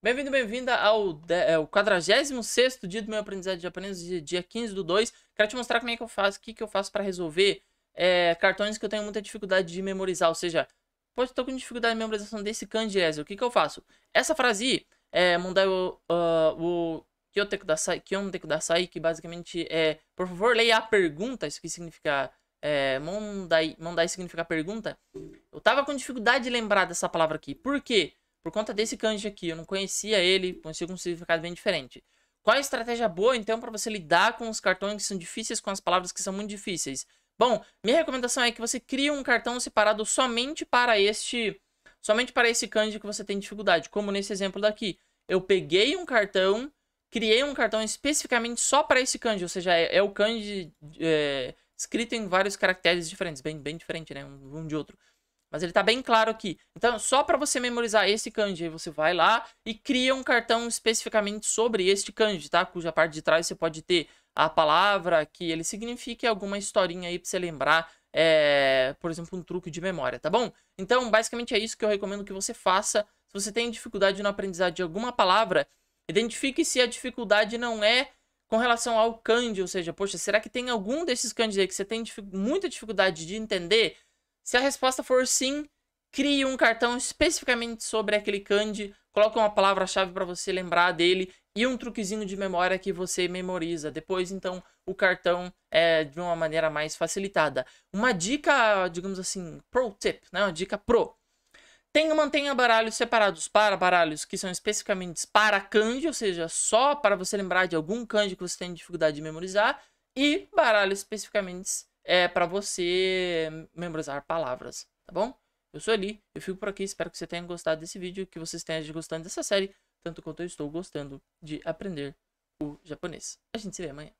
Bem-vindo, bem-vinda ao de, é, o 46 dia do meu aprendizado de japonês, dia 15 do 2. Quero te mostrar como é que eu faço, o que, que eu faço para resolver é, cartões que eu tenho muita dificuldade de memorizar. Ou seja, pô, estou com dificuldade de memorização desse kanji O que, que eu faço? Essa frase, é, mandar o, uh, o kyoteku dasai, dar dasai, que basicamente é, por favor, leia a pergunta. Isso que significa, é, Mandai significa pergunta. Eu tava com dificuldade de lembrar dessa palavra aqui. Por quê? por conta desse kanji aqui. Eu não conhecia ele, consigo um significado bem diferente. Qual a estratégia boa, então, para você lidar com os cartões que são difíceis, com as palavras que são muito difíceis? Bom, minha recomendação é que você crie um cartão separado somente para este somente para esse kanji que você tem dificuldade, como nesse exemplo daqui. Eu peguei um cartão, criei um cartão especificamente só para esse kanji, ou seja, é, é o kanji é, escrito em vários caracteres diferentes, bem, bem diferente, né, um, um de outro. Mas ele tá bem claro aqui. Então, só para você memorizar esse kanji, você vai lá e cria um cartão especificamente sobre este kanji, tá? Cuja parte de trás você pode ter a palavra que ele significa e alguma historinha aí para você lembrar, é... por exemplo, um truque de memória, tá bom? Então, basicamente é isso que eu recomendo que você faça. Se você tem dificuldade no aprendizado de alguma palavra, identifique se a dificuldade não é com relação ao kanji, ou seja, poxa, será que tem algum desses kanjis aí que você tem dific... muita dificuldade de entender? Se a resposta for sim, crie um cartão especificamente sobre aquele candy, coloque uma palavra-chave para você lembrar dele e um truquezinho de memória que você memoriza. Depois, então, o cartão é de uma maneira mais facilitada. Uma dica, digamos assim, pro tip, né? Uma dica pro. Tenha, mantenha baralhos separados para baralhos que são especificamente para kanji, ou seja, só para você lembrar de algum kanji que você tem dificuldade de memorizar, e baralhos especificamente é, para você memorizar palavras, tá bom? Eu sou Eli, eu fico por aqui, espero que você tenha gostado desse vídeo, que vocês tenham gostado dessa série, tanto quanto eu estou gostando de aprender o japonês. A gente se vê amanhã.